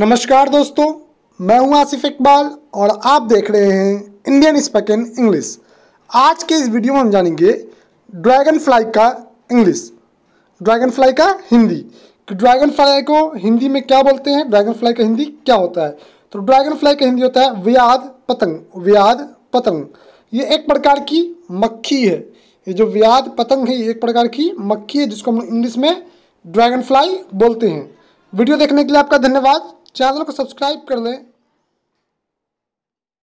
नमस्कार दोस्तों मैं हूं आसिफ इकबाल और आप देख रहे हैं इंडियन स्पकन इंग्लिश आज के इस वीडियो में हम जानेंगे ड्रैगन फ्लाई का इंग्लिश ड्रैगन फ्लाई का हिंदी कि ड्रैगन फ्लाई को हिंदी में क्या बोलते हैं ड्रैगन फ्लाई का हिंदी क्या होता है तो ड्रैगन फ्लाई का हिंदी होता है व्याध पतंग व्याध पतंग ये एक प्रकार की मक्खी है ये जो व्याध पतंग है ये एक प्रकार की मक्खी है जिसको हम इंग्लिश में ड्रैगन फ्लाई बोलते हैं वीडियो देखने के लिए आपका धन्यवाद चैनल को सब्सक्राइब कर लें